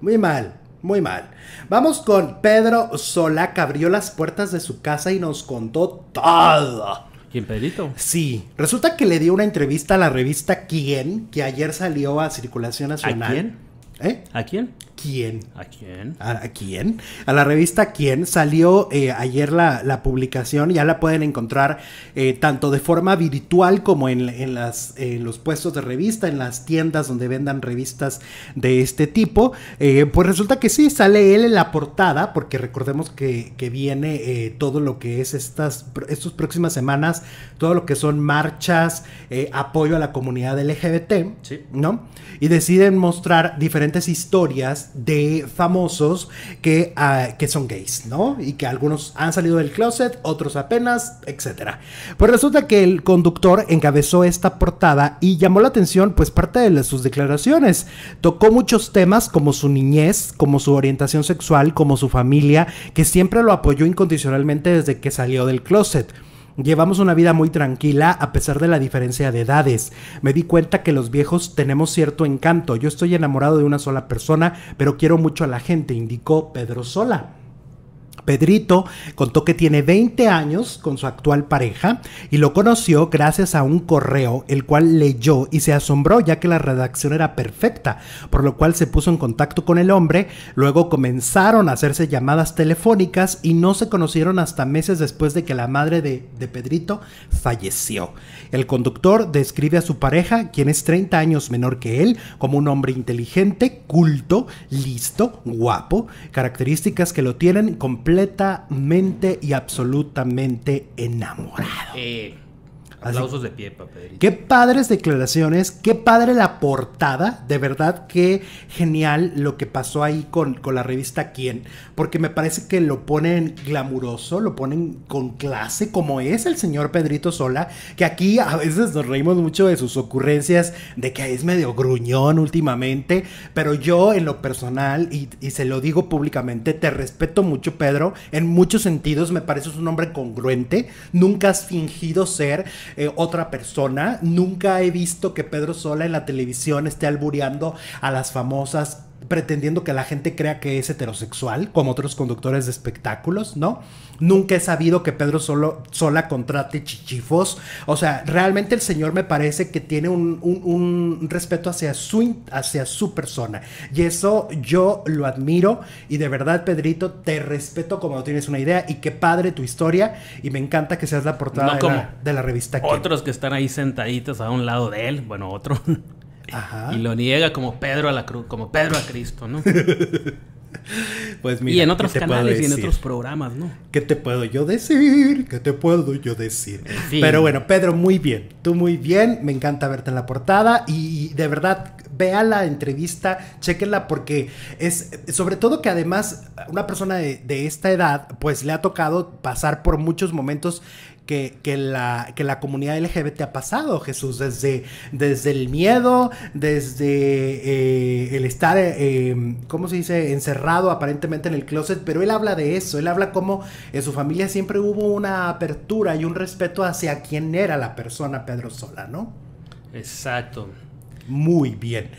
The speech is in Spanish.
Muy mal, muy mal. Vamos con Pedro Sola, que abrió las puertas de su casa y nos contó todo. ¿Quién, Pedrito? Sí. Resulta que le dio una entrevista a la revista Quién, que ayer salió a circulación nacional. ¿A quién? ¿Eh? ¿A quién? ¿Quién? ¿A quién? ¿A, quién? A la revista ¿Quién? Salió eh, ayer la, publicación, ya la pueden encontrar eh, tanto de forma virtual como en, los puestos de revista, en las tiendas donde vendan revistas de este tipo. Eh, pues resulta que sí, sale él en la portada, porque recordemos que, viene todo lo que es estas, próximas semanas, todo lo que son marchas, apoyo a la comunidad LGBT, ¿no? Y deciden mostrar diferentes historias de famosos que, ah, que son gays, ¿no? Y que algunos han salido del closet, otros apenas, etc. Pues resulta que el conductor encabezó esta portada y llamó la atención pues parte de sus declaraciones. Tocó muchos temas como su niñez, como su orientación sexual, como su familia, que siempre lo apoyó incondicionalmente desde que salió del closet. Llevamos una vida muy tranquila a pesar de la diferencia de edades. Me di cuenta que los viejos tenemos cierto encanto. Yo estoy enamorado de una sola persona, pero quiero mucho a la gente, indicó Pedro Sola. Pedrito contó que tiene 20 años con su actual pareja y lo conoció gracias a un correo el cual leyó y se asombró ya que la redacción era perfecta, por lo cual se puso en contacto con el hombre, luego comenzaron a hacerse llamadas telefónicas y no se conocieron hasta meses después de que la madre de, de Pedrito falleció. El conductor describe a su pareja, quien es 30 años menor que él, como un hombre inteligente, culto, listo, guapo, características que lo tienen completamente completamente y absolutamente enamorado. Eh, Aplausos de pie para Qué padres declaraciones, qué padre la portada, de verdad qué genial lo que pasó ahí con, la revista Quién, porque me parece que lo ponen glamuroso, lo ponen con clase, como es el señor Pedrito Sola, que aquí a veces nos reímos mucho de sus ocurrencias, de que es medio gruñón últimamente, pero yo en lo personal, y, y se lo digo públicamente, te respeto mucho Pedro, en muchos sentidos me parece un hombre congruente, nunca has fingido ser, eh, otra persona. Nunca he visto que Pedro Sola en la televisión esté albureando a las famosas pretendiendo que la gente crea que es heterosexual, como otros conductores de espectáculos, ¿no? Nunca he sabido que Pedro Solo, Sola contrate chichifos. O sea, realmente el señor me parece que tiene un, respeto hacia su, hacia su persona. Y eso yo lo admiro. Y de verdad, Pedrito, te respeto como no tienes una idea. Y qué padre tu historia. Y me encanta que seas la portada de, la, revista revista. Otros que están ahí sentaditos a un lado de él. Bueno, otro. Y lo niega como Pedro a la cruz, como Pedro a Cristo, ¿no? Pues mira, y en otros canales y en otros programas, ¿no? ¿Qué te puedo yo decir? ¿Qué te puedo yo decir? Pero bueno, Pedro, muy bien. Tú muy bien. Me encanta verte en la portada. Y de verdad, vea la entrevista, chequenla porque es, sobre todo que además una persona de esta edad, pues le ha tocado pasar por muchos momentos que, la, la comunidad LGBT ha pasado, Jesús, desde, desde el miedo, desde eh, el estar, eh, em, ¿cómo se dice?, encerrado aparentemente en el closet, pero él habla de eso, él habla como en su familia siempre hubo una apertura y un respeto hacia quién era la persona Pedro Sola, ¿no? Exacto. Muy bien.